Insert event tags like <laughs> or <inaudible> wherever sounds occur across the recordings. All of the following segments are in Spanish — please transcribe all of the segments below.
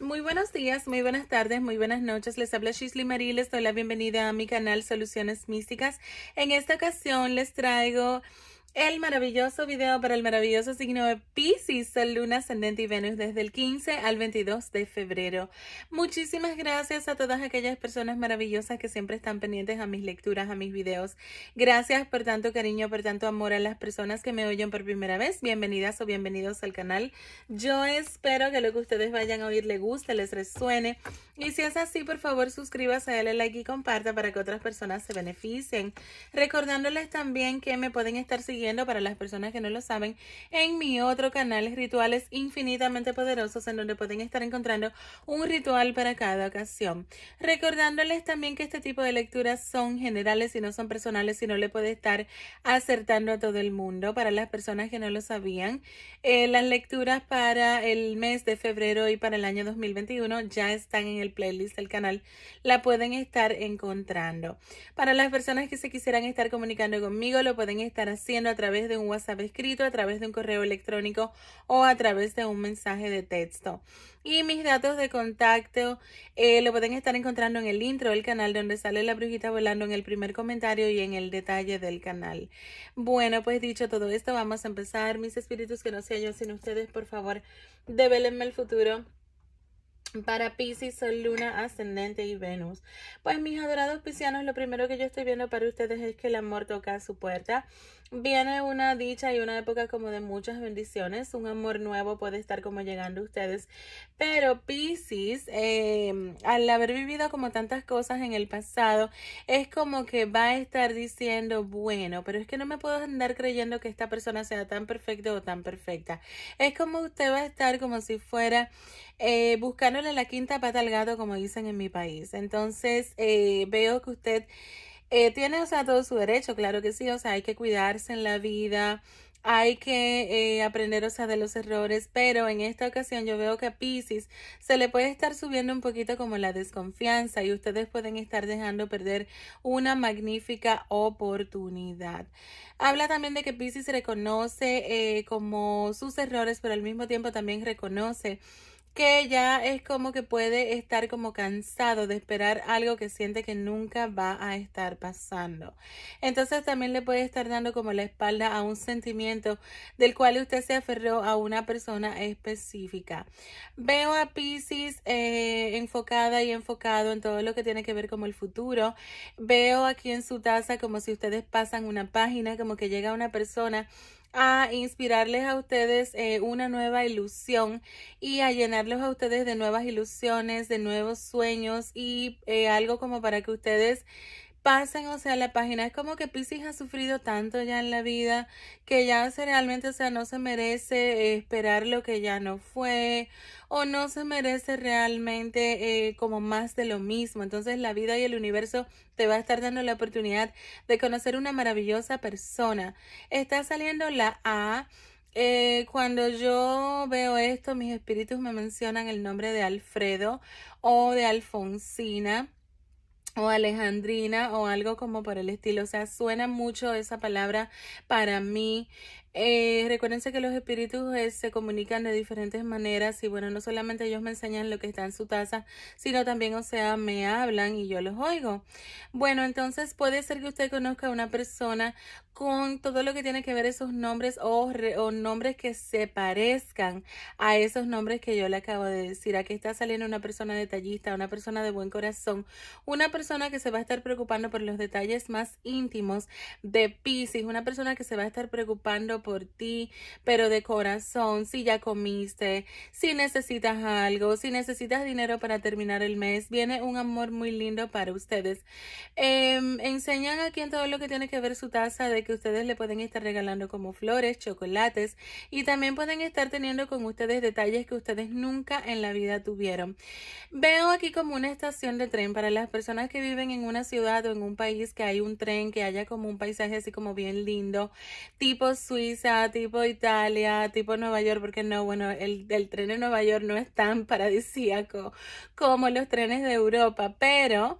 Muy buenos días, muy buenas tardes, muy buenas noches. Les habla Shisley Marie, les doy la bienvenida a mi canal Soluciones Místicas. En esta ocasión les traigo el maravilloso video para el maravilloso signo de Pisces, Luna, Ascendente y Venus desde el 15 al 22 de febrero. Muchísimas gracias a todas aquellas personas maravillosas que siempre están pendientes a mis lecturas, a mis videos. Gracias por tanto cariño, por tanto amor a las personas que me oyen por primera vez. Bienvenidas o bienvenidos al canal. Yo espero que lo que ustedes vayan a oír les guste, les resuene. Y si es así, por favor suscríbase, dale like y comparta para que otras personas se beneficien. Recordándoles también que me pueden estar siguiendo para las personas que no lo saben, en mi otro canal, Rituales Infinitamente Poderosos, en donde pueden estar encontrando un ritual para cada ocasión. Recordándoles también que este tipo de lecturas son generales y no son personales, y no le puede estar acertando a todo el mundo. Para las personas que no lo sabían, eh, las lecturas para el mes de febrero y para el año 2021 ya están en el playlist del canal. La pueden estar encontrando. Para las personas que se quisieran estar comunicando conmigo, lo pueden estar haciendo a través de un WhatsApp escrito, a través de un correo electrónico o a través de un mensaje de texto. Y mis datos de contacto eh, lo pueden estar encontrando en el intro del canal donde sale la brujita volando en el primer comentario y en el detalle del canal. Bueno, pues dicho todo esto, vamos a empezar. Mis espíritus que no sea yo sin ustedes, por favor, develenme el futuro. Para Pisces, Sol, Luna, Ascendente y Venus. Pues mis adorados piscianos, lo primero que yo estoy viendo para ustedes es que el amor toca su puerta. Viene una dicha y una época como de muchas bendiciones. Un amor nuevo puede estar como llegando a ustedes. Pero Pisces, em, al haber vivido como tantas cosas en el pasado, es como que va a estar diciendo, bueno, pero es que no me puedo andar creyendo que esta persona sea tan perfecta o tan perfecta. Es como usted va a estar como si fuera eh, buscándole la quinta pata al gato, como dicen en mi país. Entonces, eh, veo que usted... Eh, tiene, o sea, todo su derecho, claro que sí, o sea, hay que cuidarse en la vida, hay que eh, aprender, o sea, de los errores, pero en esta ocasión yo veo que a Pisces se le puede estar subiendo un poquito como la desconfianza y ustedes pueden estar dejando perder una magnífica oportunidad. Habla también de que Pisces reconoce eh, como sus errores, pero al mismo tiempo también reconoce que ya es como que puede estar como cansado de esperar algo que siente que nunca va a estar pasando. Entonces también le puede estar dando como la espalda a un sentimiento del cual usted se aferró a una persona específica. Veo a Pisces eh, enfocada y enfocado en todo lo que tiene que ver como el futuro. Veo aquí en su taza como si ustedes pasan una página, como que llega una persona a inspirarles a ustedes eh, una nueva ilusión y a llenarlos a ustedes de nuevas ilusiones, de nuevos sueños y eh, algo como para que ustedes pasen, o sea, la página es como que Pisces ha sufrido tanto ya en la vida que ya se realmente, o sea, no se merece eh, esperar lo que ya no fue o no se merece realmente eh, como más de lo mismo. Entonces la vida y el universo te va a estar dando la oportunidad de conocer una maravillosa persona. Está saliendo la A. Eh, cuando yo veo esto, mis espíritus me mencionan el nombre de Alfredo o de Alfonsina o alejandrina o algo como por el estilo. O sea, suena mucho esa palabra para mí eh, recuérdense que los espíritus eh, se comunican de diferentes maneras y bueno, no solamente ellos me enseñan lo que está en su taza, sino también, o sea, me hablan y yo los oigo. Bueno, entonces puede ser que usted conozca a una persona con todo lo que tiene que ver esos nombres o, o nombres que se parezcan a esos nombres que yo le acabo de decir. Aquí está saliendo una persona detallista, una persona de buen corazón, una persona que se va a estar preocupando por los detalles más íntimos de Pisces, una persona que se va a estar preocupando por ti, pero de corazón, si ya comiste, si necesitas algo, si necesitas dinero para terminar el mes, viene un amor muy lindo para ustedes. Em, enseñan aquí en todo lo que tiene que ver su taza de que ustedes le pueden estar regalando como flores, chocolates y también pueden estar teniendo con ustedes detalles que ustedes nunca en la vida tuvieron. Veo aquí como una estación de tren para las personas que viven en una ciudad o en un país que hay un tren, que haya como un paisaje así como bien lindo, tipo Suiza tipo Italia, tipo Nueva York, porque no, bueno, el, del tren de Nueva York no es tan paradisíaco como los trenes de Europa, pero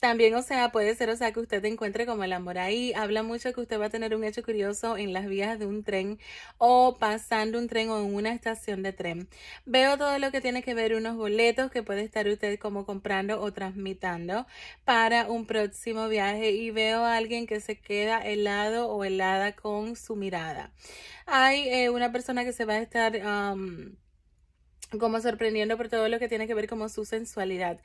también, o sea, puede ser, o sea, que usted encuentre como el amor ahí. Habla mucho que usted va a tener un hecho curioso en las vías de un tren o pasando un tren o en una estación de tren. Veo todo lo que tiene que ver unos boletos que puede estar usted como comprando o transmitando para un próximo viaje y veo a alguien que se queda helado o helada con su mirada. Hay eh, una persona que se va a estar como sorprendiendo por todo lo que tiene que ver como su sensualidad.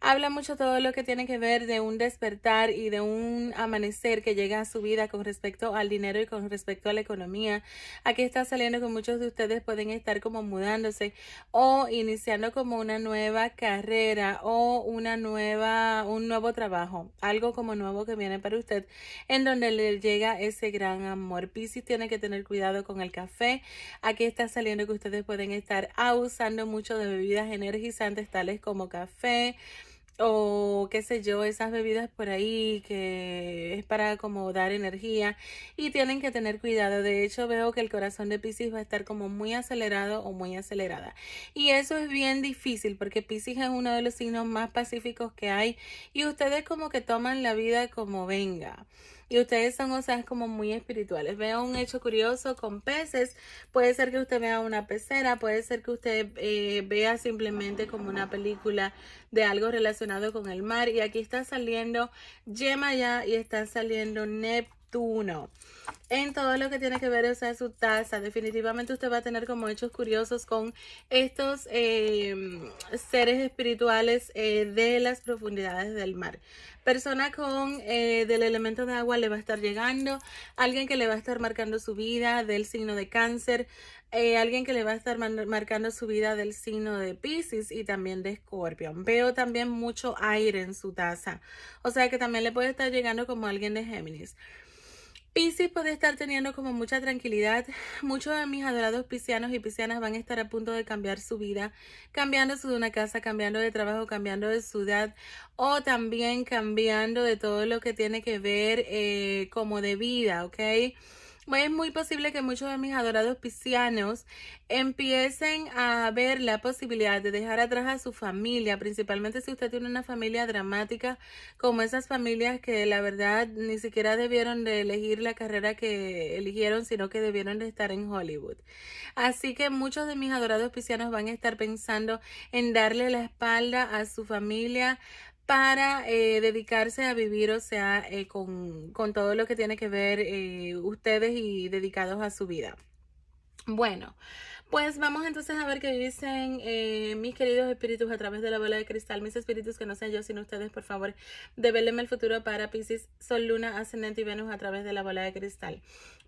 Habla mucho todo lo que tiene que ver de un despertar y de un amanecer que llega a su vida con respecto al dinero y con respecto a la economía. Aquí está saliendo que muchos de ustedes pueden estar como mudándose o iniciando como una nueva carrera o una nueva, un nuevo trabajo, algo como nuevo que viene para usted en donde le llega ese gran amor. Piscis tiene que tener cuidado con el café. Aquí está saliendo que ustedes pueden estar aus mucho de bebidas energizantes tales como café o qué sé yo, esas bebidas por ahí que es para como dar energía y tienen que tener cuidado. De hecho, veo que el corazón de Pisces va a estar como muy acelerado o muy acelerada. Y eso es bien difícil porque piscis es uno de los signos más pacíficos que hay y ustedes como que toman la vida como venga y ustedes son o es como muy espirituales. Veo un hecho curioso con peces, puede ser que usted vea una pecera, puede ser que usted eh, vea simplemente como una película de algo relacionado con el mar y aquí está saliendo Yemaya y están saliendo Neptuno en todo lo que tiene que ver o sea, su taza, definitivamente usted va a tener como hechos curiosos con estos em, seres espirituales eh, de las profundidades del mar. Persona con eh, del elemento de agua le va a estar llegando, alguien que le va a estar marcando su vida del signo de cáncer, eh, alguien que le va a estar marcando su vida del signo de Pisces y también de Escorpio. Veo también mucho aire en su taza, o sea que también le puede estar llegando como alguien de Géminis. Pisces puede estar teniendo como mucha tranquilidad. <laughs> Muchos de mis adorados piscianos y piscianas van a estar a punto de cambiar su vida, cambiando de una casa, cambiando de trabajo, cambiando de ciudad o también cambiando de todo lo que tiene que ver eh, como de vida, ¿ok? es muy posible que muchos de mis adorados piscianos empiecen a ver la posibilidad de dejar atrás a su familia, principalmente si usted tiene una familia dramática, como esas familias que la verdad ni siquiera debieron de elegir la carrera que eligieron, sino que debieron de estar en Hollywood. Así que muchos de mis adorados piscianos van a estar pensando en darle la espalda a su familia para eh, dedicarse a vivir, o sea, eh, con, todo lo que tiene que ver eh, ustedes y dedicados a su vida. Bueno, pues vamos entonces a ver qué dicen mis queridos espíritus a través de la bola de cristal, mis espíritus que no sean yo sino ustedes, por favor, develenme el futuro para Pisces, Sol, Luna, Ascendente y Venus a través de la bola de cristal.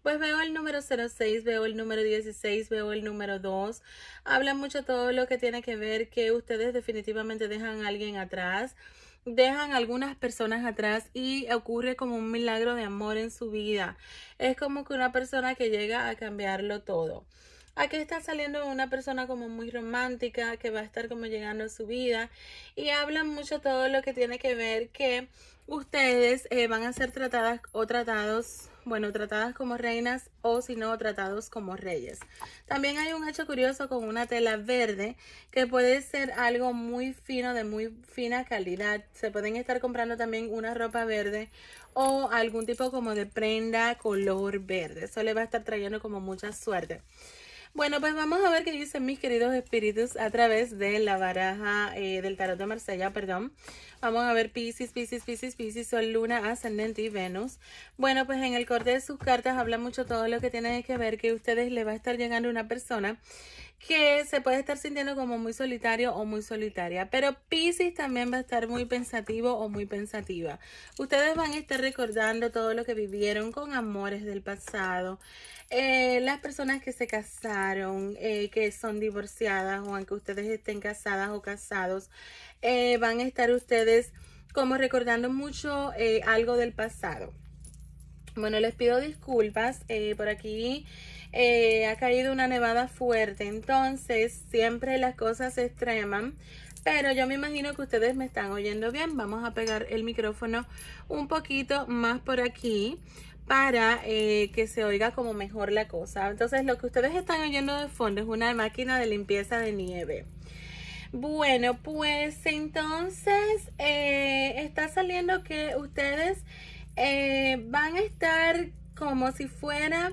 Pues veo el número 06, veo el número 16, veo el número 2. Habla mucho todo lo que tiene que ver que ustedes definitivamente dejan a alguien atrás dejan algunas personas atrás y ocurre como un milagro de amor en su vida. Es como que una persona que llega a cambiarlo todo. Aquí está saliendo una persona como muy romántica que va a estar como llegando a su vida y hablan mucho todo lo que tiene que ver que ustedes eh, van a ser tratadas o tratados bueno, tratadas como reinas o si no, tratados como reyes. También hay un hecho curioso con una tela verde que puede ser algo muy fino, de muy fina calidad. Se pueden estar comprando también una ropa verde o algún tipo como de prenda color verde. Eso le va a estar trayendo como mucha suerte. Bueno, pues vamos a ver qué dicen mis queridos espíritus a través de la baraja eh, del tarot de Marsella, perdón. Vamos a ver Pisces, Pisces, Pisces, Pisces, Sol, Luna, Ascendente y Venus. Bueno, pues en el corte de sus cartas habla mucho todo lo que tiene que ver que a ustedes le va a estar llegando una persona que se puede estar sintiendo como muy solitario o muy solitaria. Pero Pisces también va a estar muy pensativo o muy pensativa. Ustedes van a estar recordando todo lo que vivieron con amores del pasado. Eh, las personas que se casaron, eh, que son divorciadas o aunque ustedes estén casadas o casados. Eh, van a estar ustedes como recordando mucho eh, algo del pasado. Bueno, les pido disculpas, eh, por aquí ha caído una nevada fuerte, entonces siempre las cosas se extreman, pero yo me imagino que ustedes me están oyendo bien. Vamos a pegar el micrófono un poquito más por aquí para que se oiga como mejor la cosa. Entonces lo que ustedes están oyendo de fondo es una máquina de limpieza de nieve. Bueno, pues entonces eh, está saliendo que ustedes eh, van a estar como si fuera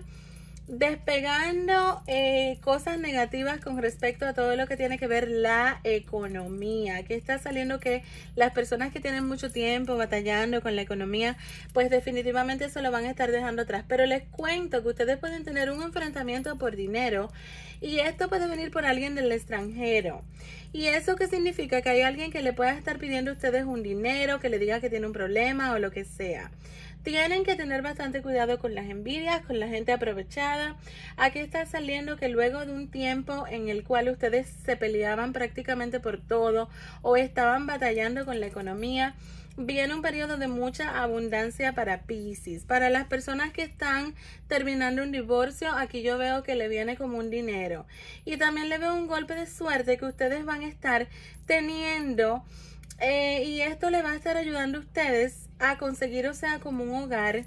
Despegando eh, cosas negativas con respecto a todo lo que tiene que ver la economía. que está saliendo que las personas que tienen mucho tiempo batallando con la economía, pues definitivamente eso lo van a estar dejando atrás. Pero les cuento que ustedes pueden tener un enfrentamiento por dinero y esto puede venir por alguien del extranjero. ¿Y eso qué significa? Que hay alguien que le pueda estar pidiendo a ustedes un dinero, que le diga que tiene un problema o lo que sea. Tienen que tener bastante cuidado con las envidias, con la gente aprovechada. Aquí está saliendo que luego de un tiempo en el cual ustedes se peleaban prácticamente por todo o estaban batallando con la economía, viene un periodo de mucha abundancia para Pisces. Para las personas que están terminando un divorcio, aquí yo veo que le viene como un dinero. Y también le veo un golpe de suerte que ustedes van a estar teniendo eh, y esto le va a estar ayudando a ustedes a conseguir, o sea, como un hogar.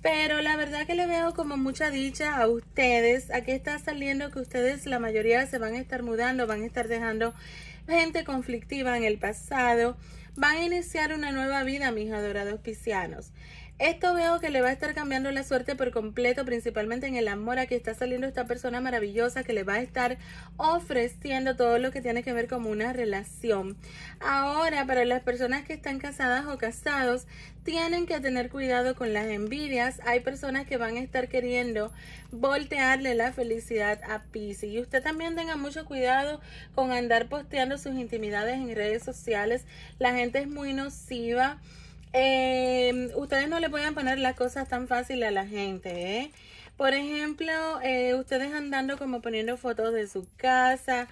Pero la verdad que le veo como mucha dicha a ustedes. Aquí está saliendo que ustedes, la mayoría, se van a estar mudando, van a estar dejando gente conflictiva en el pasado. Van a iniciar una nueva vida, mis adorados piscianos. Esto veo que le va a estar cambiando la suerte por completo, principalmente en el amor. a que está saliendo esta persona maravillosa que le va a estar ofreciendo todo lo que tiene que ver como una relación. Ahora, para las personas que están casadas o casados, tienen que tener cuidado con las envidias. Hay personas que van a estar queriendo voltearle la felicidad a Pisces. Y usted también tenga mucho cuidado con andar posteando sus intimidades en redes sociales. La gente es muy nociva. Em, ustedes no le pueden poner las cosas tan fácil a la gente, ¿eh? Por ejemplo, eh, ustedes andando como poniendo fotos de su casa,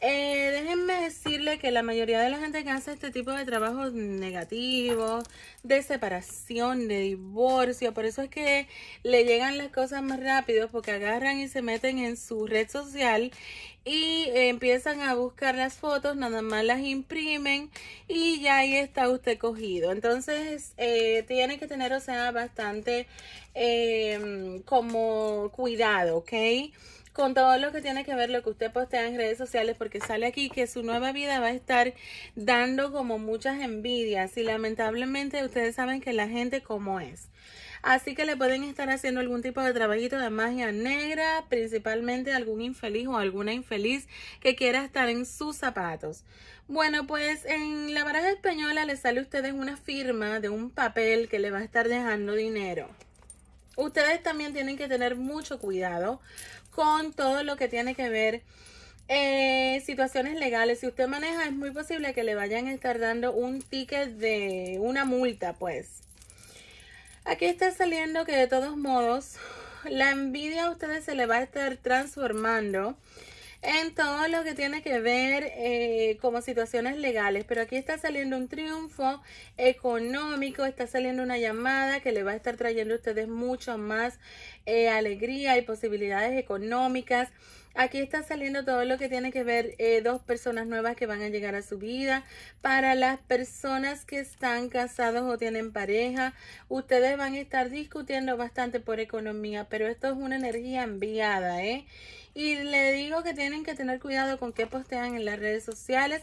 eh, déjenme decirle que la mayoría de la gente que hace este tipo de trabajos negativos, de separación, de divorcio, por eso es que le llegan las cosas más rápido, porque agarran y se meten en su red social y empiezan a buscar las fotos, nada más las imprimen y ya ahí está usted cogido. Entonces eh, tiene que tener, o sea, bastante eh, como cuidado, ¿ok? con todo lo que tiene que ver lo que usted postea en redes sociales, porque sale aquí que su nueva vida va a estar dando como muchas envidias y lamentablemente ustedes saben que la gente como es. Así que le pueden estar haciendo algún tipo de trabajito de magia negra, principalmente algún infeliz o alguna infeliz que quiera estar en sus zapatos. Bueno, pues en la baraja española le sale a ustedes una firma de un papel que le va a estar dejando dinero. Ustedes también tienen que tener mucho cuidado con todo lo que tiene que ver eh, situaciones legales. Si usted maneja, es muy posible que le vayan a estar dando un ticket de una multa, pues. Aquí está saliendo que de todos modos, la envidia a ustedes se le va a estar transformando en todo lo que tiene que ver eh, como situaciones legales. Pero aquí está saliendo un triunfo económico, está saliendo una llamada que le va a estar trayendo a ustedes mucho más eh, alegría y posibilidades económicas. Aquí está saliendo todo lo que tiene que ver eh, dos personas nuevas que van a llegar a su vida. Para las personas que están casados o tienen pareja, ustedes van a estar discutiendo bastante por economía, pero esto es una energía enviada, ¿eh? Y le digo que tienen que tener cuidado con qué postean en las redes sociales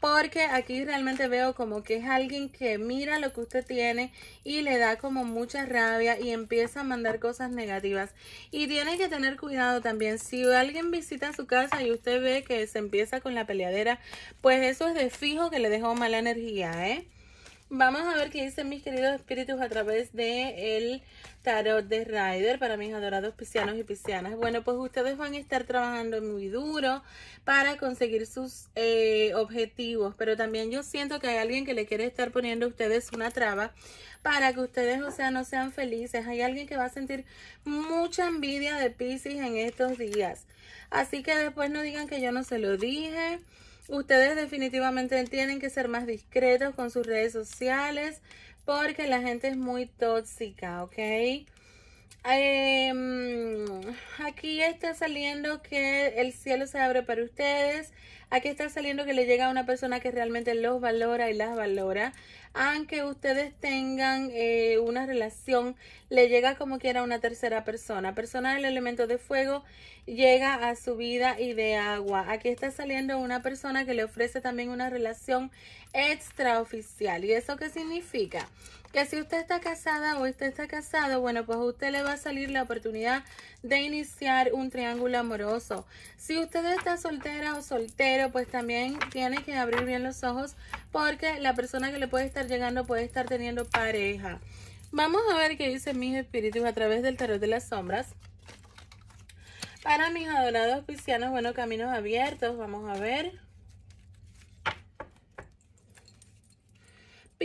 porque aquí realmente veo como que es alguien que mira lo que usted tiene y le da como mucha rabia y empieza a mandar cosas negativas. Y tiene que tener cuidado también. Si alguien visita su casa y usted ve que se empieza con la peleadera, pues eso es de fijo que le dejó mala energía, ¿eh? Vamos a ver qué dicen mis queridos espíritus a través del tarot de Rider para mis adorados piscianos y piscianas. Bueno, pues ustedes van a estar trabajando muy duro para conseguir sus eh, objetivos, pero también yo siento que hay alguien que le quiere estar poniendo a ustedes una traba para que ustedes, o sea, no sean felices. Hay alguien que va a sentir mucha envidia de Pisces en estos días. Así que después no digan que yo no se lo dije. Ustedes definitivamente tienen que ser más discretos con sus redes sociales porque la gente es muy tóxica, ¿ok? Eh, aquí está saliendo que el cielo se abre para ustedes. Aquí está saliendo que le llega a una persona que realmente los valora y las valora. Aunque ustedes tengan eh, una relación, le llega como quiera una tercera persona. Persona del elemento de fuego llega a su vida y de agua. Aquí está saliendo una persona que le ofrece también una relación extraoficial. ¿Y eso qué significa? que si usted está casada o usted está casado, bueno, pues a usted le va a salir la oportunidad de iniciar un triángulo amoroso. Si usted está soltera o soltero, pues también tiene que abrir bien los ojos porque la persona que le puede estar llegando puede estar teniendo pareja. Vamos a ver qué dicen mis espíritus a través del tarot de las sombras. Para mis adorados piscianos, bueno, caminos abiertos, vamos a ver.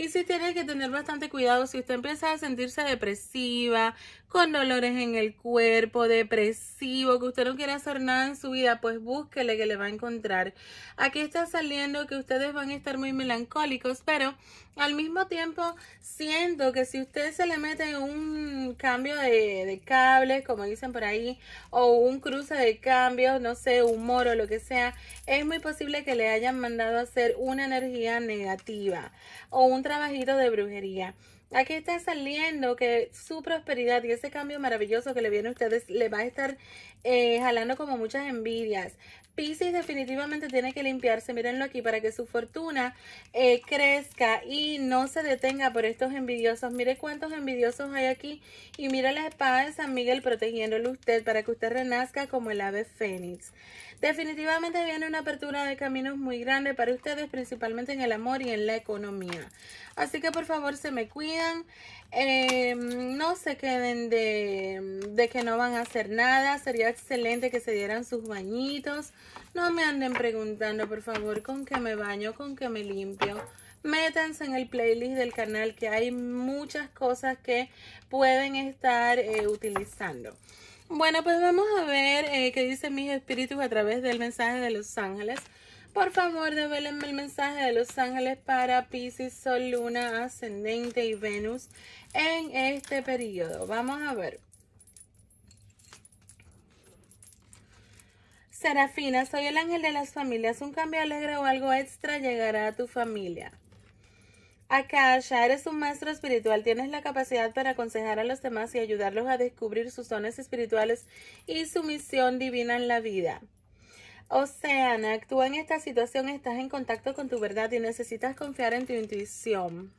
si tiene que tener bastante cuidado si usted empieza a sentirse depresiva, con dolores en el cuerpo, depresivo, que usted no quiere hacer nada en su vida, pues búsquele que le va a encontrar. Aquí está saliendo que ustedes van a estar muy melancólicos, pero al mismo tiempo siento que si usted se le mete un cambio de, de cables, como dicen por ahí, o un cruce de cambios, no sé, humor o lo que sea, es muy posible que le hayan mandado a hacer una energía negativa o un trabajito de brujería. Aquí está saliendo que su prosperidad y ese cambio maravilloso que le viene a ustedes le va a estar eh, jalando como muchas envidias. Pisces definitivamente tiene que limpiarse, mírenlo aquí, para que su fortuna eh, crezca y no se detenga por estos envidiosos. Mire cuántos envidiosos hay aquí y mire la espada de San Miguel protegiéndolo usted para que usted renazca como el ave fénix. Definitivamente viene una apertura de caminos muy grande para ustedes, principalmente en el amor y en la economía. Así que por favor se me cuidan, em, no se queden de, que no van a hacer nada, sería excelente que se dieran sus bañitos. No me anden preguntando por favor con qué me baño, con qué me limpio métanse en el playlist del canal que hay muchas cosas que pueden estar eh, utilizando. Bueno, pues vamos a ver eh, qué dicen mis espíritus a través del mensaje de los ángeles. Por favor, develenme el mensaje de los ángeles para Pisces, Sol, Luna, Ascendente y Venus en este periodo. Vamos a ver. Serafina, soy el ángel de las familias. Un cambio alegre o algo extra llegará a tu familia. Akasha, eres un maestro espiritual, tienes la capacidad para aconsejar a los demás y ayudarlos a descubrir sus dones espirituales y su misión divina en la vida. Oceana, actúa en esta situación, estás en contacto con tu verdad y necesitas confiar en tu intuición.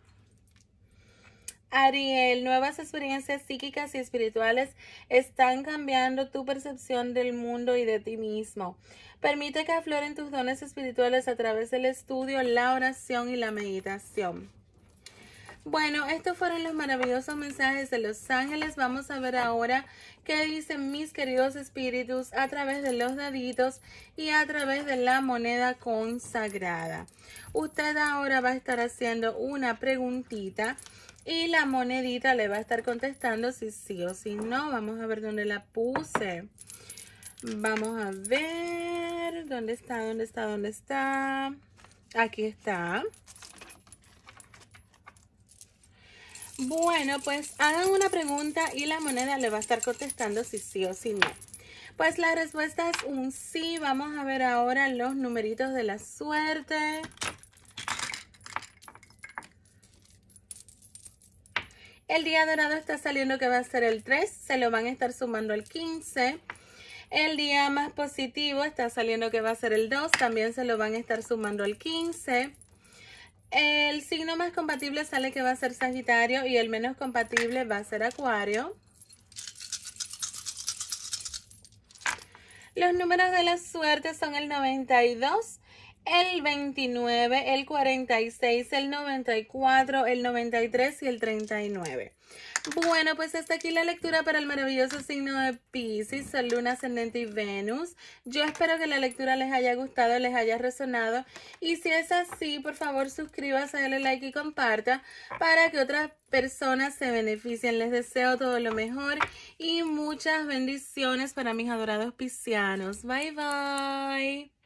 Ariel, nuevas experiencias psíquicas y espirituales están cambiando tu percepción del mundo y de ti mismo. Permite que afloren tus dones espirituales a través del estudio, la oración y la meditación. Bueno, estos fueron los maravillosos mensajes de los ángeles. Vamos a ver ahora qué dicen mis queridos espíritus a través de los daditos y a través de la moneda consagrada. Usted ahora va a estar haciendo una preguntita y la monedita le va a estar contestando si sí o si no. Vamos a ver dónde la puse. Vamos a ver dónde está, dónde está, dónde está. Aquí está. Bueno, pues hagan una pregunta y la moneda le va a estar contestando si sí o si no. Pues la respuesta es un sí. Vamos a ver ahora los numeritos de la suerte. El día dorado está saliendo que va a ser el 3, se lo van a estar sumando al 15. El día más positivo está saliendo que va a ser el 2, también se lo van a estar sumando al 15. El signo más compatible sale que va a ser Sagitario y el menos compatible va a ser Acuario. Los números de la suerte son el 92, el 29, el 46, el 94, el 93 y el 39. Bueno, pues hasta aquí la lectura para el maravilloso signo de Pisces, Sol, Luna, Ascendente y Venus. Yo espero que la lectura les haya gustado, les haya resonado. Y si es así, por favor suscríbase, dale like y comparta para que otras personas se beneficien. Les deseo todo lo mejor y muchas bendiciones para mis adorados piscianos. Bye bye.